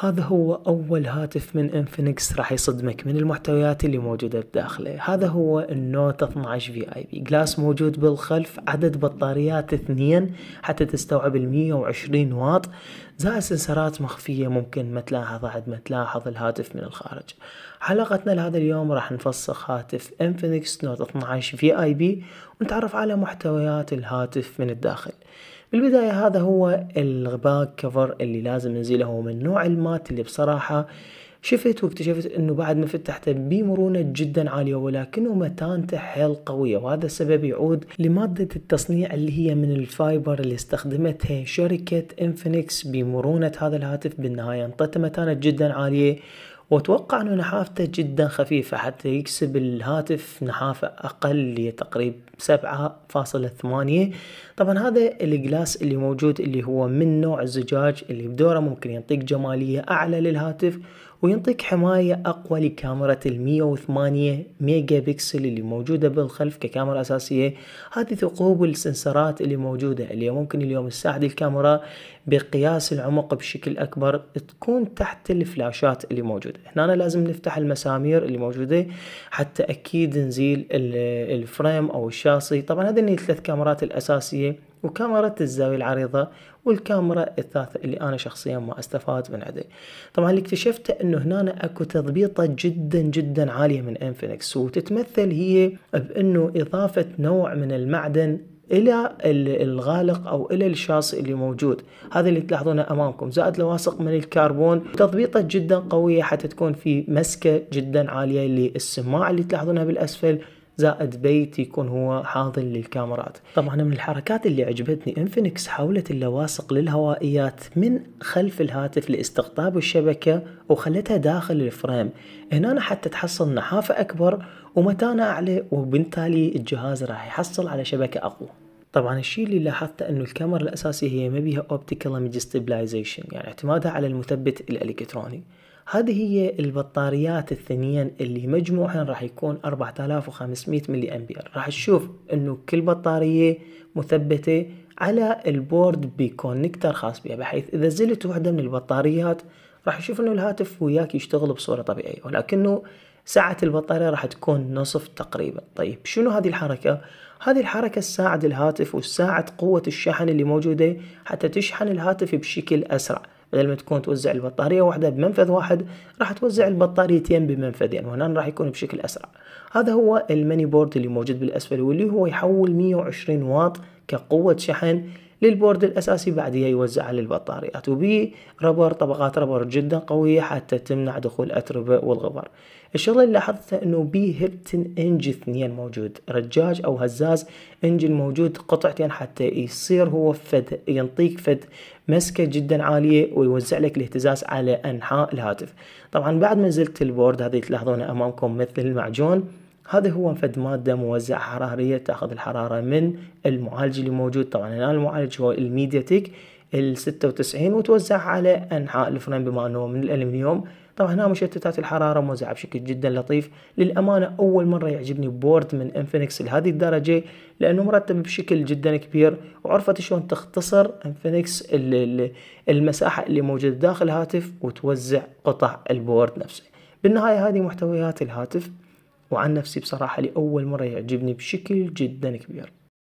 هذا هو أول هاتف من انفينكس راح يصدمك من المحتويات اللي موجودة بداخله هذا هو النوت 12 في اي بي جلاس موجود بالخلف عدد بطاريات اثنين حتى تستوعب ال 120 واط زائد سنسرات مخفية ممكن ما تلاحظها عد ما تلاحظ الهاتف من الخارج حلقتنا لهذا اليوم راح نفسخ هاتف انفينكس نوت 12 في اي بي ونتعرف على محتويات الهاتف من الداخل بالبداية هذا هو الباك كفر اللي لازم ننزله هو من نوع المات اللي بصراحة شفت واكتشفت انه بعد ما فتحته بمرونة جدا عالية ولكنه متانته حيل قوية وهذا السبب يعود لمادة التصنيع اللي هي من الفايبر اللي استخدمتها شركة انفينكس بمرونة هذا الهاتف بالنهاية انطته متانة جدا عالية وأتوقع أنه نحافته جدا خفيفة حتى يكسب الهاتف نحافة أقل تقريبا 7.8 طبعا هذا الجلاس اللي موجود اللي هو من نوع الزجاج اللي بدوره ممكن يعطيك جمالية أعلى للهاتف وينطيك حماية أقوى لكاميرا ال 108 ميجا بكسل اللي موجودة بالخلف ككاميرا أساسية هذه ثقوب السنسرات اللي موجودة اللي ممكن اليوم تساعد الكاميرا بقياس العمق بشكل أكبر تكون تحت الفلاشات اللي موجودة هنا لازم نفتح المسامير اللي موجودة حتى أكيد نزيل الفريم أو الشاصي طبعا هذه الثلاث كاميرات الأساسية وكاميرا الزاوية العريضة والكاميرا الثالثة اللي أنا شخصيا ما استفاد من عدي طبعا اللي اكتشفته أنه هنا أكو تضبيطة جدا جدا عالية من انفينكس وتتمثل هي بأنه إضافة نوع من المعدن الى الغالق او الى الشاص اللي موجود هذا اللي تلاحظونه امامكم زائد لواصق من الكربون تضبيطه جدا قويه حتى تكون في مسكه جدا عاليه للسماعه اللي تلاحظونها بالاسفل زائد بيت يكون هو حاضن للكاميرات طبعا من الحركات اللي عجبتني انفينكس حولت اللواصق للهوائيات من خلف الهاتف لاستقطاب الشبكة وخلتها داخل الفريم هنا حتى تحصل نحافة أكبر ومتانة أعلى وبالتالي الجهاز راح يحصل على شبكة أقوى طبعا الشيء اللي لاحظته انه الكاميرا الاساسيه هي ما بيها اوبتيكال ايمج يعني اعتمادها على المثبت الالكتروني هذه هي البطاريات الثنيين اللي مجموعهم راح يكون 4500 ملي امبير راح تشوف انه كل بطارية مثبتة على البورد بكونكتر خاص بها بحيث اذا زلت وحدة من البطاريات راح تشوف انه الهاتف وياك يشتغل بصورة طبيعية ولكنه سعة البطارية راح تكون نصف تقريبا طيب شنو هذه الحركة؟ هذه الحركة تساعد الهاتف وتساعد قوة الشحن اللي موجودة حتى تشحن الهاتف بشكل أسرع بدل ما تكون توزع البطارية واحدة بمنفذ واحد راح توزع البطاريتين بمنفذين وهنا راح يكون بشكل أسرع هذا هو الماني بورد اللي موجود بالأسفل واللي هو يحول 120 واط كقوة شحن للبورد الأساسي بعدها يوزعها للبطاريات وبي ربر طبقات ربر جدا قوية حتى تمنع دخول الأتربة والغبار الشغلة اللي لاحظتها انه بي هبتن انج اثنين موجود رجاج او هزاز انجن موجود قطعتين حتى يصير هو فد ينطيك فد مسكة جدا عالية ويوزع لك الاهتزاز على انحاء الهاتف طبعا بعد ما نزلت البورد هذه تلاحظونها امامكم مثل المعجون هذا هو فد مادة موزعة حرارية تاخذ الحرارة من المعالج اللي موجود طبعا هنا المعالج هو الميدياتيك ال 96 وتوزع على انحاء الفريم بما انه من الالمنيوم طبعا هنا مشتتات الحرارة موزعة بشكل جدا لطيف للأمانة أول مرة يعجبني بورد من انفينكس لهذه الدرجة لأنه مرتب بشكل جدا كبير وعرفت شلون تختصر انفينكس المساحة اللي موجودة داخل الهاتف وتوزع قطع البورد نفسه بالنهاية هذه محتويات الهاتف وعن نفسي بصراحة لأول مرة يعجبني بشكل جدا كبير